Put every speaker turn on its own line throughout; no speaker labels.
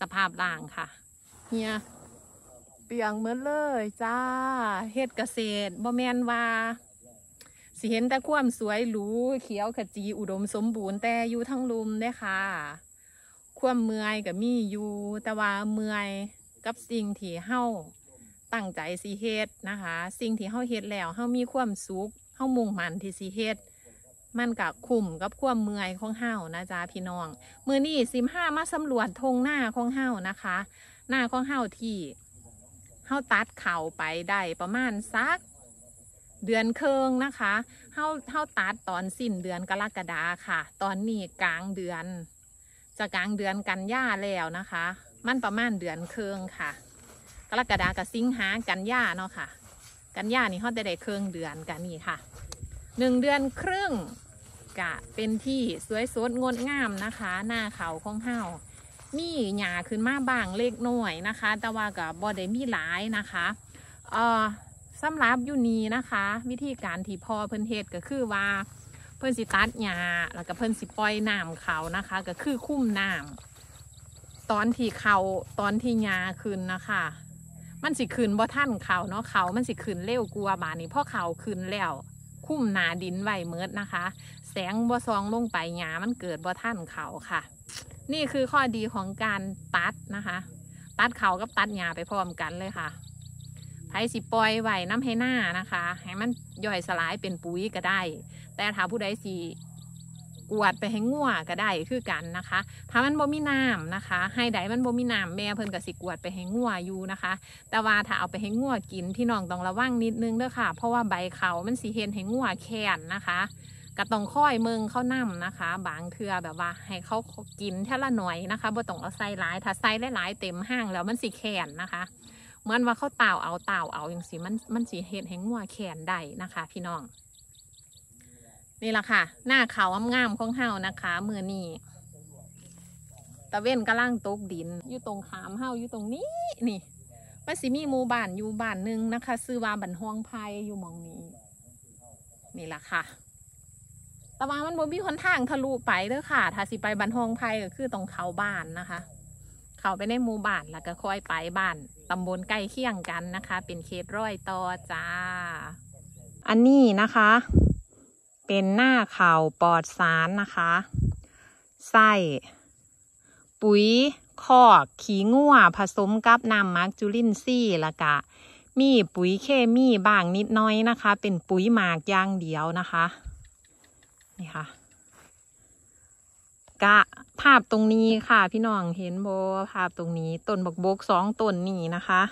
สภาพร่างค่ะ เนี่ยเปียงเหมือนเลยจ้าเฮ็ดเกษตรบ่แมนว่า สิเห็นแต่ควมสวยหรูเขียวขจีอุดมสมบูรณ์แต่อยู่ทั้งลุมได้ค่ะ ควมเมื่อยกับมีอยู่ แต่ว่าเมื่อยกับสิ่งที่เฮาตั้งใจสิเฮ็ดนะคะ สิ่งที่เฮาเฮ็ดแล้วเฮามีความสุขเฮามุ่งมั่นที่สิเฮ็ดมันกับคุ้มกับความเมื่อยของเห่านะจ๊ะพี่น้องมือนี่สิบห้ามาสำรวจทงหน้าของเห่านะคะ หน้าของเห่าที่เห่าตัดเข่าไปได้ประมาณสัก เดือนเคิงนะคะเฮาเฮาตัดตอนสิ้นเดือนกรกฎาค่ะ ตอนนี้กลางเดือน จะกลางเดือนกันยาแล้วนะคะ มันประมาณเดือนเคิงค่ะ กรกฎากับสิงหากันยาเนาะค่ะ กันยานี่เฮาได้ได้เคิงเดือนกันนี่ค่ะ หนึ่งเดือนครึ่งกะเป็นที่สวยสดงดงามนะคะ หน้าเขาของเฮามีหญ้าขึ้นมาบางเล็กน้อยนะคะ แต่ว่ากับบอดด้มีหลายนะคะเอ่อสำหรับยูนีนะคะ วิธีการที่พ่อเพิ่นเฮ็ดก็คือว่า เพิ่นสิตัดหญ้าแล้วก็เพิ่นสิปล่อยน้ำเขานะคะ ก็คือคุ้มน้ำตอนที่เขาตอนที่หญ้าขึ้นนะคะมันสิขึ้นบ่ท่านเขาเนาะเขามันสิขึ้นเร็วกลัวบานนี้พอเขาขึ้นแล้วคุ้มหนาดินไหวเมิดนะคะแสงบ่ซองลงไปหยามันเกิดบ่ท่านเขาค่ะ นี่คือข้อดีของการตัดนะคะ ตัดเขากับตัดหยาไปพร้อมกันเลยค่ะไผสิปล่อยไหวน้ำให้หน้านะคะ ให้มันย่อยสลายเป็นปุ๋ยก็ได้ แต่ถ้าผู้ใดสีกวดไปให้งัวก็ได้คือกันนะคะ ถ้ามันบ่มีน้ำนะคะ ให้ใดมันบ่มีน้ำแม่เพิ่นก็สิกวดไปให้งัวอยู่นะคะ แต่ว่าถ้าเอาไปให้งัวกินพี่น้องต้องระวังนิดนึงเด้อค่ะ เพราะว่าใบเขามันสิเห็นให้งัวแค้นนะคะก็ต้องค่อยมึงเข้านำนะคะ บางเทือแบบว่า ให้เขากินแท่ละหน่อยนะคะบ่ต้องเอาไส้หลายถ้าไร้หลายเต็มห้าง แล้วมันสีแขนนะคะ เหมือนว่าเขาเต่าเอาเต่าเอาอย่างสีมัน มันสีเห็ดแห้งงัวแขนได้นะคะ พี่น้องนี่แหละค่ะ หน้าเขาางามของเฮานะคะ มือนี้ตะเว้นกำลังตกดิน อยู่ตรงขามเฮาอยู่ตรงนี้ นี่ม้าสิมีหมู่บ้านอยู่บ้านหนึ่งนะคะซื้อว่าบันห้องไพ่อยู่มองนี้ นี่แหละค่ะต่ว่ามันบนมีคนทางทะลุไปเด้อค่ะ ถ้าสิไปบันทองไพก็คือตรงเขาบ้านนะคะ เขาไปในหมู่บ้านแล้วก็ค่อยไปบ้านตำบลใกล้เคียงกันนะคะ เป็นเขตร้อยต่อจ้าอันนี้นะคะ เป็นหน้าเขาปลอดสารนะคะ ใส่ปุ๋ยคอก ขี้งัวผสมกับน้ำมา์กจุลินซี่์ละกะ มีปุ๋ยเคมีบางนิดน้อยนะคะ เป็นปุ๋ยหมากย่างเดียวนะคะนี่ค่ะกะภาพตรงนี้ค่ะพี่น้องเห็นโบภาพตรงนี้ต้นบกบกสองต้นนี้นะคะ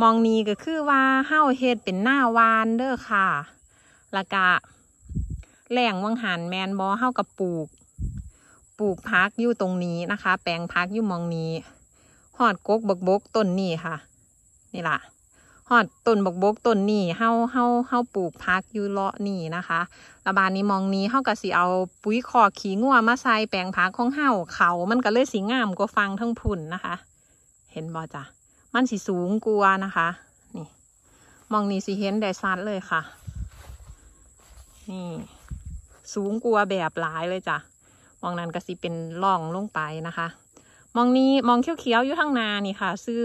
มองนี้ก็คือว่าเฮ้าเฮ็ดเป็นหน้าวานเด้อค่ะลวกะแหล่งวังหันแมนบอเฮ้ากับปลูก ปลูกพักอยู่ตรงนี้นะคะ แปลงพักอยู่มองนี้หอดกกบกบกต้นนี้ค่ะนี่ล่ะหอดต้นบกบกต้นนี่เฮาเฮาเฮาปลูกพักอยู่เลาะนี่นะคะ ระบานนี้มองนี้เฮาก็สิเอาปุ๋ยคอขี้งัวมาใส่แปลงพักของเฮาเขามันก็เลยสีงามกว่าฟังทั้งพุ่นนะคะ เห็นบ่จ้ะ มันสีสูงกว่านะคะ นี่ มองนี้สิเห็นได้ชัดเลยค่ะ นี่ สูงกว่าแบบหลายเลยจ้ะ มองนั้นก็สิเป็นล่องลงไปนะคะ มองนี้มองเขียวๆอยู่ข้างนานี่ค่ะซื้อ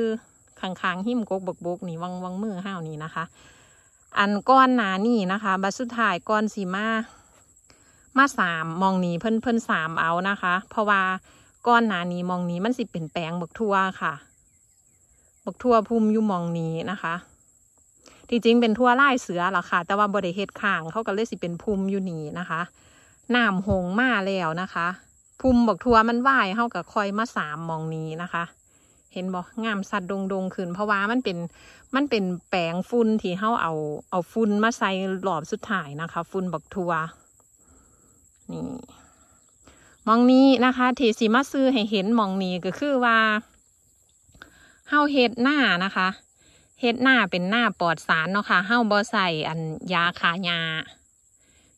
ข้างๆหิมกกบกบกนี่วังวังมือห้าวนี่นะคะ อันก้อนหนานี่นะคะบัสุดท้ายก้อนสีมามาสามมองนี้เพิ่นเพิ่นสามเอานะคะ เพราะว่าก้อนหนานี้มองนี้มันสิเป็นแปลงบกทั่วค่ะบกทั่วพุ่มอยู่มองนี้นะคะที่จริงเป็นทั่วไล่เสือหรอค่ะ แต่ว่าบริเหตข่างเขาก็เลยสิเป็นพุ่มอยู่นี้นะคะหนามหงมาแล้วนะคะพุ่มบกทั่วมันไหวเขากับคอยมาสามมองนี้นะคะเห็นบอกงามสัตว์ดงดงขึ้นเพราะว่ามันเป็นมันเป็นแปลงฟุ้นที่เฮาเอาเอาฟุ้นมาใส่หลอบสุดท้ายนะคะ ฟุ้นบักทัวนี่มองนี้นะคะที่สีมาซื้อให้เห็นมองนี้ก็คือว่าเฮาเห็ดหน้านะคะ เห็ดหน้าเป็นหน้าปลอดสารเนาะค่ะเฮาบอใส่อันยาขายา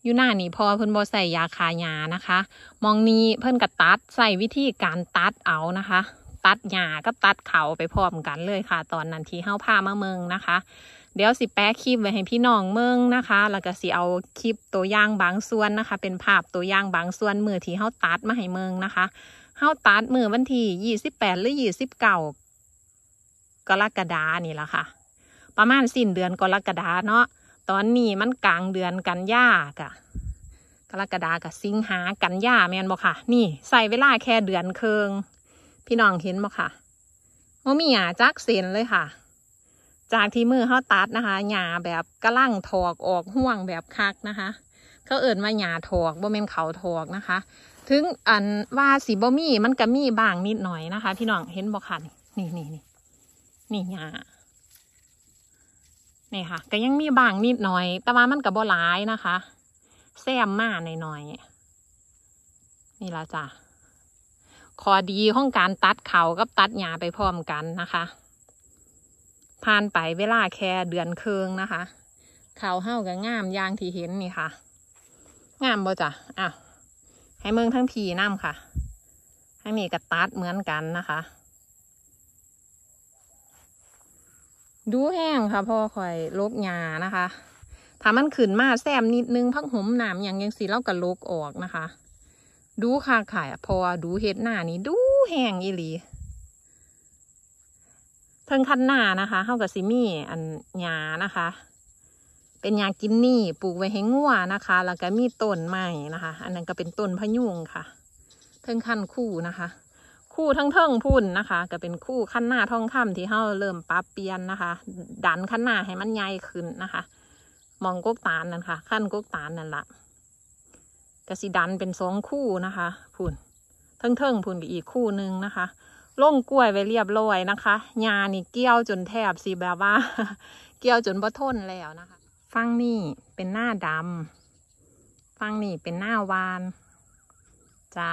อยู่หน้านี่พอเพิ่นบอใส่ยาขายานะคะมองนี้เพิ่นกระตัดใส่วิธีการตัดเอานะคะตัดหญ้าก็ตัดเขาไปพร้อมกันเลยค่ะตอนนั้นที่เฮาพามาเมืองนะคะ เดี๋ยวสิแปะคลิปไว้ให้พี่น้องเมืองนะคะ แล้วก็สิเอาคลิปตัวอย่างบางส่วนนะคะ เป็นภาพตัวอย่างบางส่วนมือที่เฮาตัดมาให้เมืองนะคะเฮาตัดมือวันที่ยี่สิบแปดหรือยี่สิบเก้ากรกฎานี่แหละค่ะ ประมาณสิ้นเดือนกรกฎาเนาะตอนนี้มันกลางเดือนกันยากะกรกฎากับสิงหากันยาแมนบอกค่ะ นี่ใส่เวลาแค่เดือนเคืองพี่น้องเห็นบ่ค่ะมันมีหยาจักเส้นเลยค่ะ จากที่มือเขาตัดนะคะหยาแบบกระลั่งถอกออกห่วงแบบคักนะคะ เขาเอิ่นาหยาถอกบ่เมนเขาถอกนะคะ ถึงอันว่าสีบ่มีมันก็มีบางนิดหน่อยนะคะพี่น้องเห็นบ่ค่ะ นี่นี่นี่นี่หยานี่ค่ะก็ยังมีบางนิดหน่อย แต่ว่ามันก็บ่หลายนะคะแซมมาหน่อยๆนี่ละจ้ะข้อดีของการตัดเขากับตัดหญ้าไปพร้อมกันนะคะ ผ่านไปเวลาแค่เดือนเคืองนะคะเขาเห่ากับงามยางที่เห็นนี่ค่ะงามบ่จ้ะอ้าวให้เมืองทั้งพีน้ำค่ะทั้งนีกับตัดเหมือนกันนะคะ ดูแห้งค่ะ พ่อคอยลบหญ้านะคะถ้ามันขึ้นมาแซมนิดนึงพักหมหนามอย่างยังสีเล่ากับลกออกนะคะดูค่าขายพอดูเห็ดหน้านี้ดูแห้งอีหลีเทิงคันหน้านะคะเข้ากับซิมี่อันหยานะคะ เป็นยากินนี่ปลูกไว้ให้งัวนะคะ แล้วก็มีต้นไม้นะคะ อันนั้นก็เป็นต้นพยุงค่ะเทิงคันคู่นะคะ คู่ทั้งเทิงพุ่นนะคะ ก็เป็นคู่คันหน้าทองคำที่เข้าเริ่มปรับเปลี่ยนนะคะดันคันหน้าให้มันใหญ่ขึ้นนะคะมองกกตาลนั่นค่ะขั้นกกตาลนั่นละกสิดันเป็นสองคู่นะคะพูนเทิงเทิงพูนไปอีกคู่หนึ่งนะคะล่งกล้วยไปเรียบร้อยนะคะยานี่เกี้ยวจนแทบสีแบบว่า เกี้ยวจนบะทนแล้วนะคะ ฟังนี่เป็นหน้าดำฟังนี่เป็นหน้าวานจ้า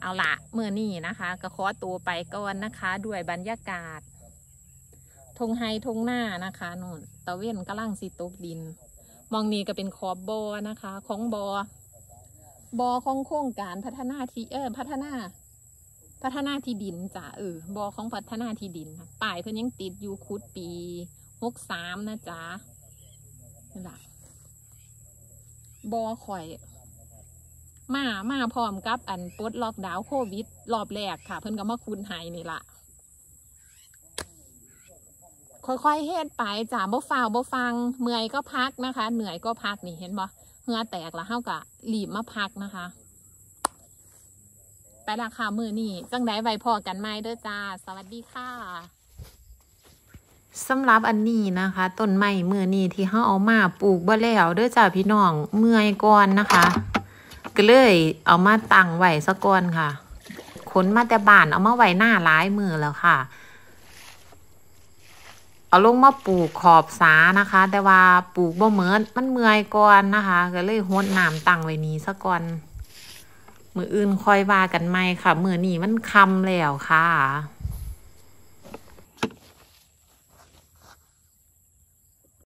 เอาละเมื่อนี่นะคะ ก็ขอตัวไปก่อนนะคะ ด้วยบรรยากาศทงไฮทงหน้านะคะน่นตะเวนกระลังสีตกดิน มองนี้ก็เป็นขอบบอนะคะ ของบอบอของโครงการพัฒนาที่เออ พัฒนา พัฒนาที่ดินจ้ะเออบอของพัฒนาที่ดินป่ายเพื่อนยังติดอยู่คุดปีหกสามนะจ๊ะนี่แหละบอข่อย มา มาพร้อมกับอันปดล็อกดาวโควิด รอบแรกค่ะ เพิ่นก็มาคุณไฮนี่ละค่อยๆเฮ็ดไปจ้าบ่ฟาวบ่ฟังเมื่อยก็พักนะคะ เหนื่อยก็พักนี่เห็นบ่เหื่อแตกแล้วเฮากบหลีบมาพักนะคะ ไปราคามือนี่จังไดไว้พอกันไหมเด้อจ้าสวัสดีค่ะสำหรับอันนี้นะคะต้นไม้มือนี้ที่เขาเอามาปลูกบ่แล้วเด้อจ้าพี่น้องเมื่อยก่อนนะคะก็เลยเอามาตั้งไว้สะก่อนค่ะ ขนมาแต่บ้านเอามาไว้หน้าร้ายมือแล้วค่ะเอาลงมาปลูกขอบสานะคะ แต่ว่าปลูกบ่เหมือนมันเมื่อยก่อนนะคะ ก็เลยโหดน้ำตั้งไว้นี้ซะก่อน มืออื่นค่อยว่ากันใหม่ค่ะมือนี้มันคำแล้วค่ะ